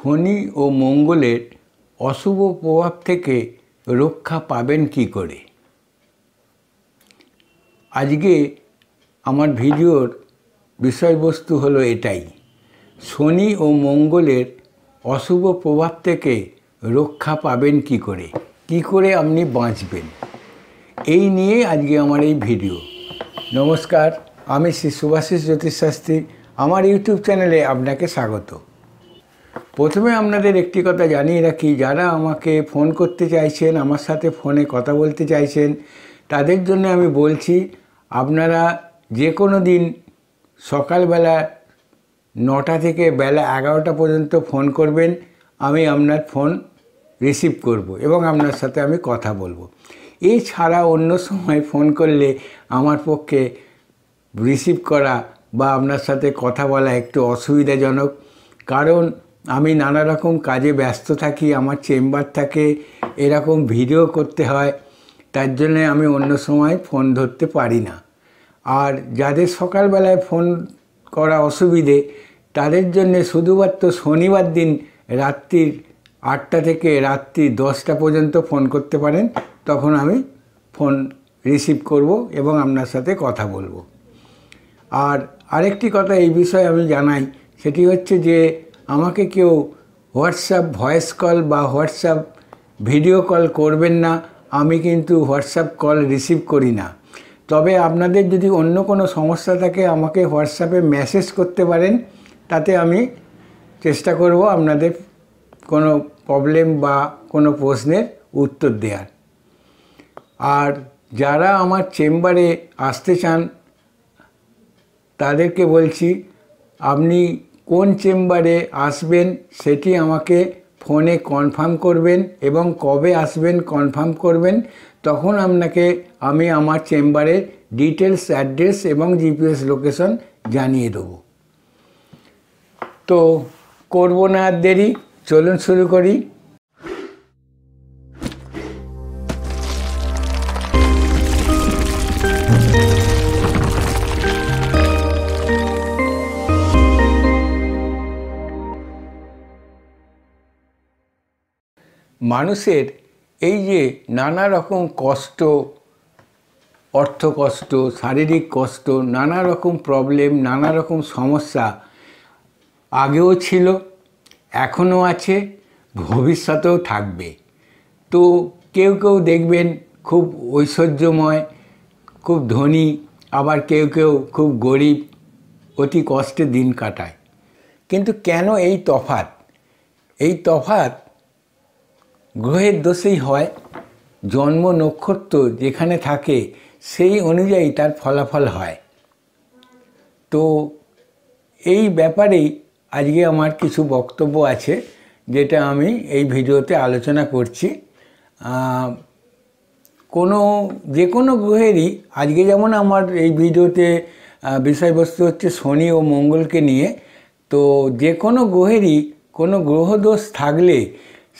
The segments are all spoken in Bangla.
শনি ও মঙ্গলের অশুভ প্রভাব থেকে রক্ষা পাবেন কি করে আজকে আমার ভিডিওর বিষয়বস্তু হলো এটাই শনি ও মঙ্গলের অশুভ প্রভাব থেকে রক্ষা পাবেন কি করে কি করে আপনি বাঁচবেন এই নিয়ে আজকে আমার এই ভিডিও নমস্কার আমি শ্রী সুভাষিস জ্যোতিষশাস্ত্রী আমার ইউটিউব চ্যানেলে আপনাকে স্বাগত প্রথমে আপনাদের একটি কথা জানিয়ে রাখি যারা আমাকে ফোন করতে চাইছেন আমার সাথে ফোনে কথা বলতে চাইছেন তাদের জন্য আমি বলছি আপনারা যে কোনো দিন সকালবেলা নটা থেকে বেলা এগারোটা পর্যন্ত ফোন করবেন আমি আপনার ফোন রিসিভ করব এবং আপনার সাথে আমি কথা বলবো এছাড়া অন্য সময় ফোন করলে আমার পক্ষে রিসিভ করা বা আপনার সাথে কথা বলা একটু অসুবিধাজনক কারণ আমি নানা রকম কাজে ব্যস্ত থাকি আমার চেম্বার থাকে এরকম ভিডিও করতে হয় তার জন্যে আমি অন্য সময় ফোন ধরতে পারি না আর যাদের সকালবেলায় ফোন করা অসুবিধে তাদের জন্য শুধুমাত্র শনিবার দিন রাত্রির আটটা থেকে রাত্রি দশটা পর্যন্ত ফোন করতে পারেন তখন আমি ফোন রিসিভ করব এবং আপনার সাথে কথা বলবো আর আরেকটি কথা এই বিষয়ে আমি জানাই সেটি হচ্ছে যে আমাকে কেউ হোয়াটসঅ্যাপ ভয়েস কল বা হোয়াটসঅ্যাপ ভিডিও কল করবেন না আমি কিন্তু হোয়াটসঅ্যাপ কল রিসিভ করি না তবে আপনাদের যদি অন্য কোনো সমস্যা থাকে আমাকে হোয়াটসঅ্যাপে মেসেজ করতে পারেন তাতে আমি চেষ্টা করব আপনাদের কোনো প্রবলেম বা কোনো প্রশ্নের উত্তর দেওয়ার আর যারা আমার চেম্বারে আসতে চান তাদেরকে বলছি আপনি কোন চেম্বারে আসবেন সেটি আমাকে ফোনে কনফার্ম করবেন এবং কবে আসবেন কনফার্ম করবেন তখন আপনাকে আমি আমার চেম্বারে ডিটেলস অ্যাড্রেস এবং জিপিএস লোকেশন জানিয়ে দেব তো করবো না আর দেরি চলুন শুরু করি মানুষের এই যে নানা রকম কষ্ট অর্থ কষ্ট শারীরিক কষ্ট নানা রকম প্রবলেম নানা রকম সমস্যা আগেও ছিল এখনও আছে ভবিষ্যতেও থাকবে তো কেউ কেউ দেখবেন খুব ঐশ্বর্যময় খুব ধনী আবার কেউ কেউ খুব গরিব অতি কষ্টে দিন কাটায় কিন্তু কেন এই তফাত এই তফাত গ্রহের দোষেই হয় জন্ম নক্ষত্র যেখানে থাকে সেই অনুযায়ী তার ফলাফল হয় তো এই ব্যাপারেই আজকে আমার কিছু বক্তব্য আছে যেটা আমি এই ভিডিওতে আলোচনা করছি কোনো যে কোনো গ্রহেরই আজকে যেমন আমার এই ভিডিওতে বিষয়বস্তু হচ্ছে শনি ও মঙ্গলকে নিয়ে তো যে কোনো গ্রহেরই কোনো গ্রহদোষ থাকলে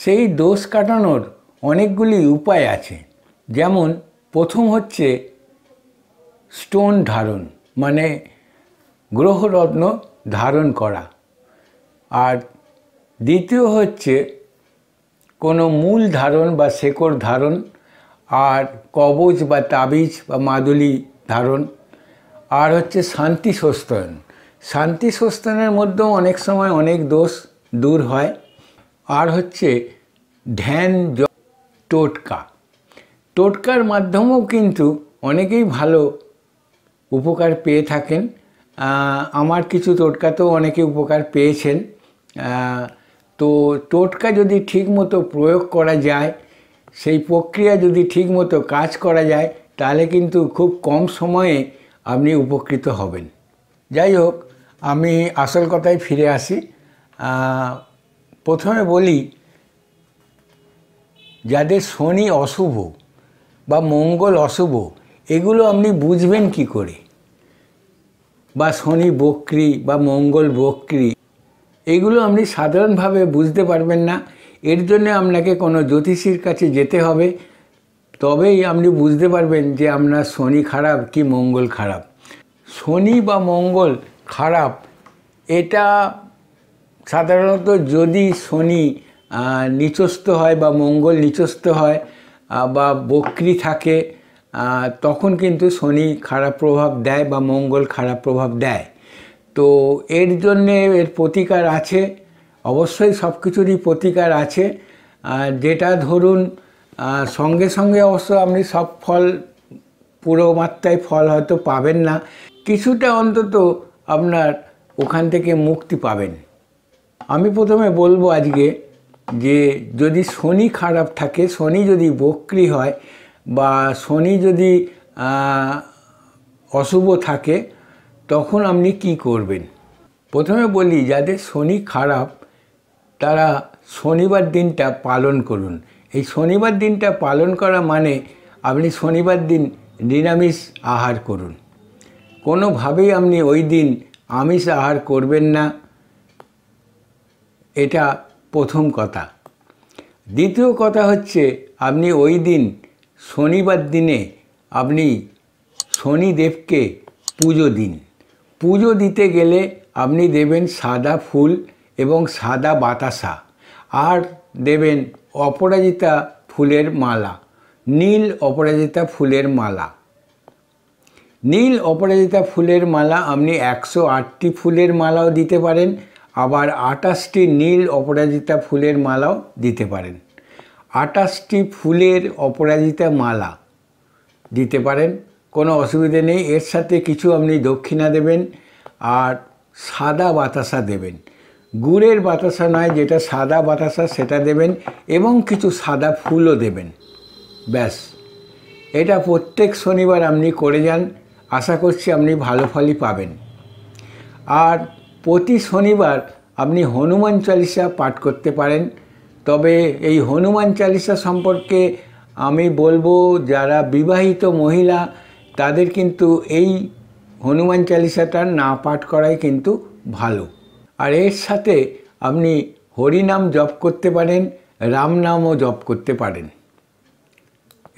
সেই দোষ কাটানোর অনেকগুলি উপায় আছে যেমন প্রথম হচ্ছে স্টোন ধারণ মানে গ্রহরত্ন ধারণ করা আর দ্বিতীয় হচ্ছে কোনো মূল ধারণ বা শেকড় ধারণ আর কবচ বা তাবিজ বা মাদুলি ধারণ আর হচ্ছে শান্তি সস্তয়ন শান্তি সস্তনের মধ্যেও অনেক সময় অনেক দোষ দূর হয় আর হচ্ছে ধ্যান টোটকা টোটকার মাধ্যমেও কিন্তু অনেকেই ভালো উপকার পেয়ে থাকেন আমার কিছু টোটকাতেও অনেকে উপকার পেয়েছেন তো টোটকা যদি ঠিকমতো প্রয়োগ করা যায় সেই প্রক্রিয়া যদি ঠিকমতো কাজ করা যায় তাহলে কিন্তু খুব কম সময়ে আপনি উপকৃত হবেন যাই হোক আমি আসল কথায় ফিরে আসি প্রথমে বলি যাদের শনি অশুভ বা মঙ্গল অশুভ এগুলো আপনি বুঝবেন কি করে বা শনি বক্রি বা মঙ্গল বক্রি এগুলো আপনি সাধারণভাবে বুঝতে পারবেন না এর জন্য আপনাকে কোনো জ্যোতিষীর কাছে যেতে হবে তবেই আপনি বুঝতে পারবেন যে আপনার শনি খারাপ কি মঙ্গল খারাপ শনি বা মঙ্গল খারাপ এটা সাধারণত যদি শনি নিচস্থ হয় বা মঙ্গল নিচস্থ হয় বা বকরি থাকে তখন কিন্তু শনি খারাপ প্রভাব দেয় বা মঙ্গল খারাপ প্রভাব দেয় তো এর জন্যে এর প্রতিকার আছে অবশ্যই সব কিছুরই প্রতিকার আছে যেটা ধরুন সঙ্গে সঙ্গে অবশ্য আপনি সব ফল পুরো মাত্রায় ফল হয়তো পাবেন না কিছুটা অন্তত আপনার ওখান থেকে মুক্তি পাবেন আমি প্রথমে বলবো আজকে যে যদি শনি খারাপ থাকে শনি যদি বক্রি হয় বা শনি যদি অশুভ থাকে তখন আপনি কি করবেন প্রথমে বলি যাদের শনি খারাপ তারা শনিবার দিনটা পালন করুন এই শনিবার দিনটা পালন করা মানে আপনি শনিবার দিন নিরামিষ আহার করুন কোনোভাবেই আপনি ওই দিন আমিষ আহার করবেন না এটা প্রথম কথা দ্বিতীয় কথা হচ্ছে আপনি ওই দিন শনিবার দিনে আপনি শনিদেবকে পুজো দিন পুজো দিতে গেলে আপনি দেবেন সাদা ফুল এবং সাদা বাতাসা আর দেবেন অপরাজিতা ফুলের মালা নীল অপরাজিতা ফুলের মালা নীল অপরাজিতা ফুলের মালা আপনি একশো আটটি ফুলের মালাও দিতে পারেন আবার আটাশটি নীল অপরাজিতা ফুলের মালাও দিতে পারেন আটাশটি ফুলের অপরাজিতা মালা দিতে পারেন কোনো অসুবিধে নেই এর সাথে কিছু আপনি দক্ষিণা দেবেন আর সাদা বাতাসা দেবেন গুড়ের বাতাসা নয় যেটা সাদা বাতাসা সেটা দেবেন এবং কিছু সাদা ফুলও দেবেন ব্যাস এটা প্রত্যেক শনিবার আপনি করে যান আশা করছি আপনি ভালো ফলই পাবেন আর প্রতি শনিবার আপনি হনুমান চালিসা পাঠ করতে পারেন তবে এই হনুমান চালিসা সম্পর্কে আমি বলবো যারা বিবাহিত মহিলা তাদের কিন্তু এই হনুমান চালিসাটা না পাঠ করাই কিন্তু ভালো আর এর সাথে আপনি হরিনাম জপ করতে পারেন রাম নামও জপ করতে পারেন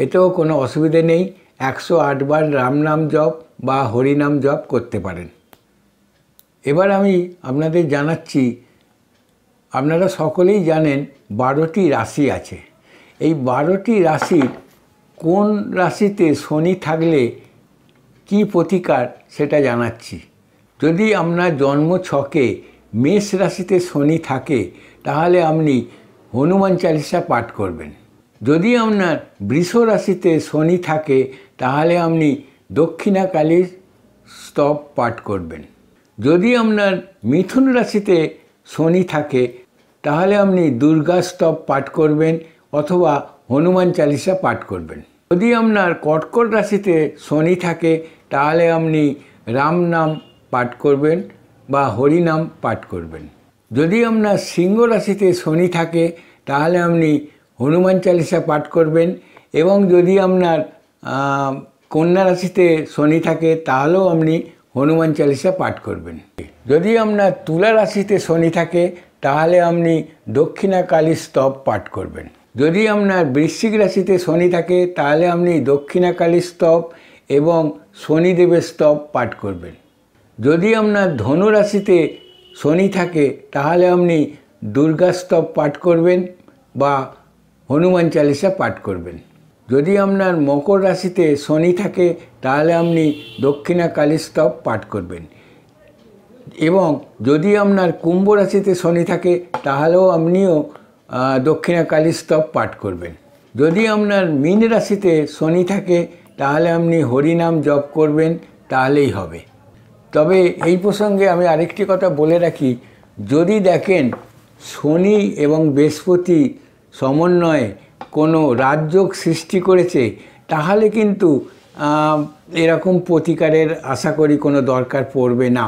এতেও কোনো অসুবিধে নেই একশো আটবার রাম নাম জপ বা হরিনাম জপ করতে পারেন এবার আমি আপনাদের জানাচ্ছি আপনারা সকলেই জানেন বারোটি রাশি আছে এই বারোটি রাশির কোন রাশিতে শনি থাকলে কি প্রতিকার সেটা জানাচ্ছি যদি আপনার জন্ম ছকে মেষ রাশিতে শনি থাকে তাহলে আপনি হনুমান চালিসা পাঠ করবেন যদি আপনার বৃষ রাশিতে শনি থাকে তাহলে আপনি দক্ষিণাকালীর স্তব পাঠ করবেন যদি আপনার মিথুন রাশিতে শনি থাকে তাহলে আপনি দুর্গাস্তব পাঠ করবেন অথবা হনুমান চালিসা পাঠ করবেন যদি আপনার কটকট রাশিতে শনি থাকে তাহলে আপনি রাম নাম পাঠ করবেন বা হরিনাম পাঠ করবেন যদি আপনার সিংহ রাশিতে শনি থাকে তাহলে আপনি হনুমান চালিসা পাঠ করবেন এবং যদি আপনার কন্যা রাশিতে শনি থাকে তাহলেও আপনি হনুমান চালিসা পাঠ করবেন যদি আপনার তুলা রাশিতে শনি থাকে তাহলে আপনি দক্ষিণা কালী স্তব পাঠ করবেন যদি আপনার বৃশ্চিক রাশিতে শনি থাকে তাহলে আপনি দক্ষিণা কালী স্তব এবং শনিদেবের স্তব পাঠ করবেন যদি আপনার ধনু রাশিতে শনি থাকে তাহলে আপনি দুর্গাস্তব পাঠ করবেন বা হনুমান চালিসা পাঠ করবেন যদি আপনার মকর রাশিতে শনি থাকে তাহলে আপনি দক্ষিণা কালী স্তব পাঠ করবেন এবং যদি আপনার কুম্ভ রাশিতে শনি থাকে তাহলেও আপনিও দক্ষিণা কালী স্তব পাঠ করবেন যদি আপনার মীন রাশিতে শনি থাকে তাহলে আপনি হরিনাম জপ করবেন তাহলেই হবে তবে এই প্রসঙ্গে আমি আরেকটি কথা বলে রাখি যদি দেখেন শনি এবং বৃহস্পতি সমন্বয়ে কোনো রাজযোগ সৃষ্টি করেছে তাহলে কিন্তু এরকম প্রতিকারের আশা করি কোনো দরকার পড়বে না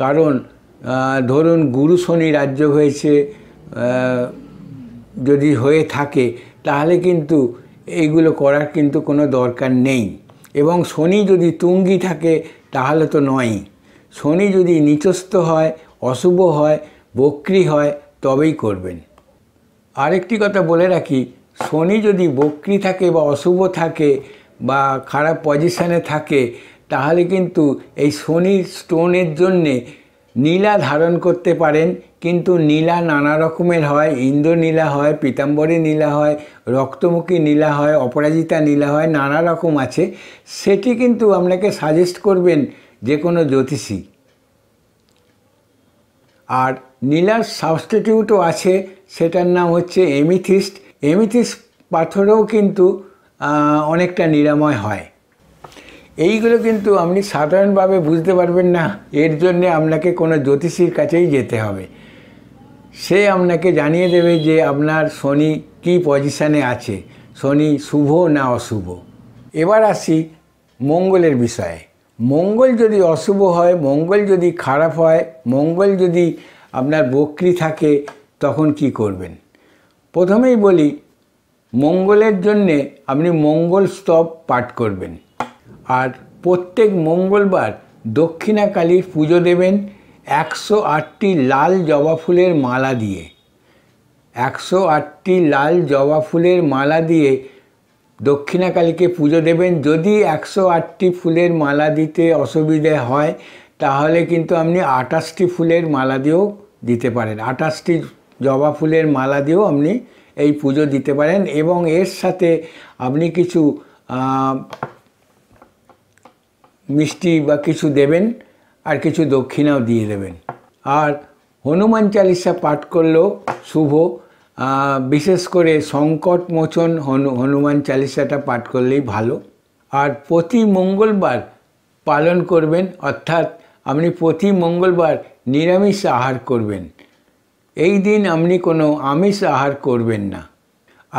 কারণ ধরুন গুরু শনি রাজ্য হয়েছে যদি হয়ে থাকে তাহলে কিন্তু এইগুলো করার কিন্তু কোনো দরকার নেই এবং শনি যদি তুঙ্গি থাকে তাহলে তো নয় শনি যদি নিচস্থ হয় অশুভ হয় বক্রি হয় তবেই করবেন আরেকটি কথা বলে রাখি শনি যদি বক্রি থাকে বা অশুভ থাকে বা খারাপ পজিশানে থাকে তাহলে কিন্তু এই শনি স্টোনের জন্যে নীলা ধারণ করতে পারেন কিন্তু নীলা নানা রকমের হয় ইন্দ্র নীলা হয় পীতাম্বরী নীলা হয় রক্তমুখী নীলা হয় অপরাজিতা নীলা হয় নানা রকম আছে সেটি কিন্তু আপনাকে সাজেস্ট করবেন যে কোনো জ্যোতিষী আর নীলার সাবস্টিটিউটও আছে সেটার নাম হচ্ছে এমিথিস্ট এমিথিস পাথরেও কিন্তু অনেকটা নিরাময় হয় এইগুলো কিন্তু আপনি সাধারণভাবে বুঝতে পারবেন না এর জন্য আপনাকে কোনো জ্যোতিষীর কাছেই যেতে হবে সে আপনাকে জানিয়ে দেবে যে আপনার শনি কি পজিশানে আছে শনি শুভ না অশুভ এবার আসি মঙ্গলের বিষয়ে মঙ্গল যদি অশুভ হয় মঙ্গল যদি খারাপ হয় মঙ্গল যদি আপনার বকরি থাকে তখন কি করবেন প্রথমেই বলি মঙ্গলের জন্যে আপনি মঙ্গল স্তব পাঠ করবেন আর প্রত্যেক মঙ্গলবার দক্ষিণা কালীর পুজো দেবেন একশো আটটি লাল জবা ফুলের মালা দিয়ে একশো আটটি লাল জবা ফুলের মালা দিয়ে দক্ষিণাকালীকে পুজো দেবেন যদি একশো আটটি ফুলের মালা দিতে অসুবিধে হয় তাহলে কিন্তু আপনি আঠাশটি ফুলের মালা দিয়েও দিতে পারেন আঠাশটি জবা ফুলের মালা দিয়েও আপনি এই পুজো দিতে পারেন এবং এর সাথে আপনি কিছু মিষ্টি বা কিছু দেবেন আর কিছু দক্ষিণাও দিয়ে দেবেন আর হনুমান চালিসা পাঠ করলেও শুভ বিশেষ করে সংকট মোচন হনু হনুমান চালিসাটা পাঠ করলেই ভালো আর প্রতি মঙ্গলবার পালন করবেন অর্থাৎ আপনি প্রতি মঙ্গলবার নিরামিষ আহার করবেন এই দিন আপনি কোনো আমিষ আহার করবেন না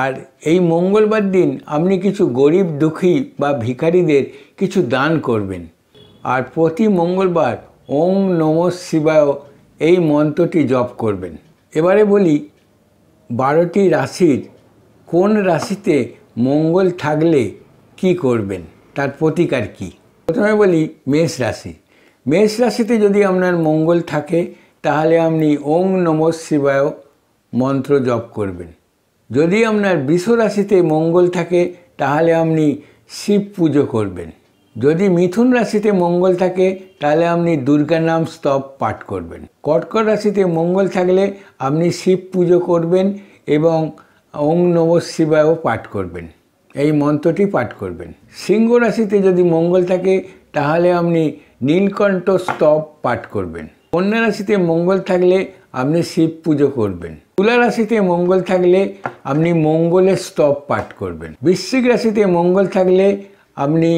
আর এই মঙ্গলবার দিন আপনি কিছু গরিব দুঃখী বা ভিখারিদের কিছু দান করবেন আর প্রতি মঙ্গলবার ওং নম শিবায় এই মন্ত্রটি জপ করবেন এবারে বলি বারোটি রাশির কোন রাশিতে মঙ্গল থাকলে কি করবেন তার প্রতিকার কি প্রথমে বলি মেষ রাশি মেষ রাশিতে যদি আপনার মঙ্গল থাকে তাহলে আপনি ওং নম শিবায় মন্ত্র জপ করবেন যদি আপনার রাশিতে মঙ্গল থাকে তাহলে আপনি শিব পুজো করবেন যদি মিথুন রাশিতে মঙ্গল থাকে তাহলে আপনি দুর্গা নাম স্তব পাঠ করবেন কটকট রাশিতে মঙ্গল থাকলে আপনি শিব পুজো করবেন এবং ওং নম শিবায়ও পাঠ করবেন এই মন্ত্রটি পাঠ করবেন সিংহ রাশিতে যদি মঙ্গল থাকে তাহলে আপনি নীলকণ্ঠ স্তব পাঠ করবেন কন্যা রাশিতে মঙ্গল থাকলে আপনি শিব পুজো করবেন তুলা রাশিতে মঙ্গল থাকলে আপনি মঙ্গলের স্তব পাঠ করবেন বৃশ্চিক রাশিতে মঙ্গল থাকলে আপনি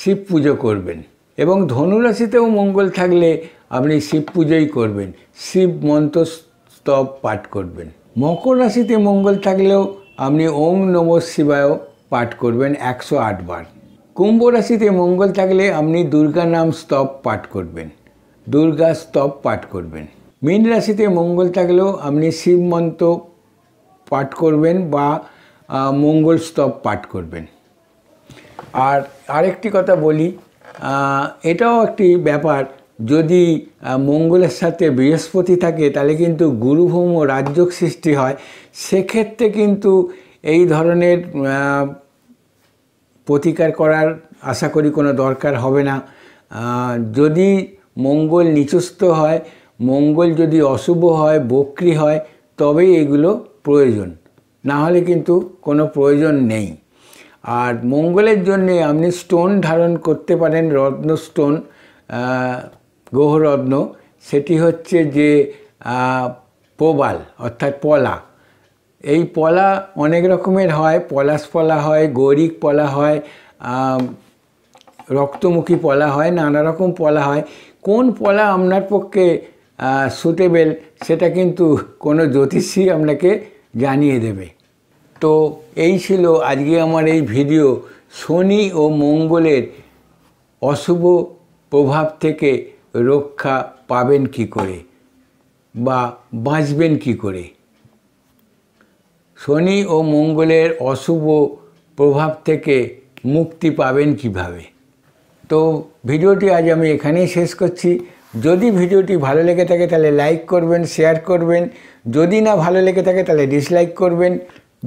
শিব পুজো করবেন এবং ধনুরাশিতেও মঙ্গল থাকলে আপনি শিব পুজোই করবেন শিব মন্ত্র স্তব পাঠ করবেন মকর রাশিতে মঙ্গল থাকলেও আপনি ওম নম শিবায় পাঠ করবেন একশো বার কুম্ভ রাশিতে মঙ্গল থাকলে আপনি দুর্গা নাম স্তব পাঠ করবেন দুর্গা স্তব পাঠ করবেন মীন রাশিতে মঙ্গল থাকলেও আপনি শিব মন্ত্র পাঠ করবেন বা মঙ্গল স্তব পাঠ করবেন আর আরেকটি কথা বলি এটাও একটি ব্যাপার যদি মঙ্গলের সাথে বৃহস্পতি থাকে তাহলে কিন্তু গুরুভৌম রাজ্যক সৃষ্টি হয় সেক্ষেত্রে কিন্তু এই ধরনের প্রতিকার করার আশা করি কোনো দরকার হবে না যদি মঙ্গল নিচস্থ হয় মঙ্গল যদি অশুভ হয় বক্রি হয় তবেই এগুলো প্রয়োজন না হলে কিন্তু কোনো প্রয়োজন নেই আর মঙ্গলের জন্যে আপনি স্টোন ধারণ করতে পারেন রত্ন স্টোন গ্রহরত্ন সেটি হচ্ছে যে প্রবাল অর্থাৎ পলা এই পলা অনেক রকমের হয় পলাশ পলা হয় গৌরিক পলা হয় রক্তমুখী পলা হয় নানা রকম পলা হয় কোন পলা আপনার পক্ষে সুটেবেল সেটা কিন্তু কোনো জ্যোতিষী আপনাকে জানিয়ে দেবে তো এই ছিল আজকে আমার এই ভিডিও শনি ও মঙ্গলের অশুভ প্রভাব থেকে রক্ষা পাবেন কি করে বা বাঁচবেন কি করে শনি ও মঙ্গলের অশুভ প্রভাব থেকে মুক্তি পাবেন কিভাবে। তো ভিডিওটি আজ আমি এখানেই শেষ করছি যদি ভিডিওটি ভালো লেগে থাকে তাহলে লাইক করবেন শেয়ার করবেন যদি না ভালো লেগে থাকে তাহলে ডিসলাইক করবেন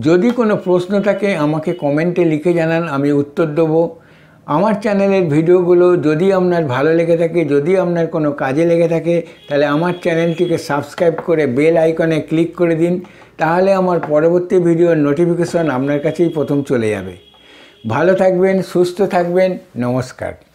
যদি কোনো প্রশ্ন থাকে আমাকে কমেন্টে লিখে জানান আমি উত্তর দেবো আমার চ্যানেলের ভিডিওগুলো যদি আপনার ভালো লেগে থাকে যদি আপনার কোনো কাজে লেগে থাকে তাহলে আমার চ্যানেলটিকে সাবস্ক্রাইব করে বেল আইকনে ক্লিক করে দিন তাহলে আমার পরবর্তী ভিডিওর নোটিফিকেশন আপনার কাছেই প্রথম চলে যাবে ভালো থাকবেন সুস্থ থাকবেন নমস্কার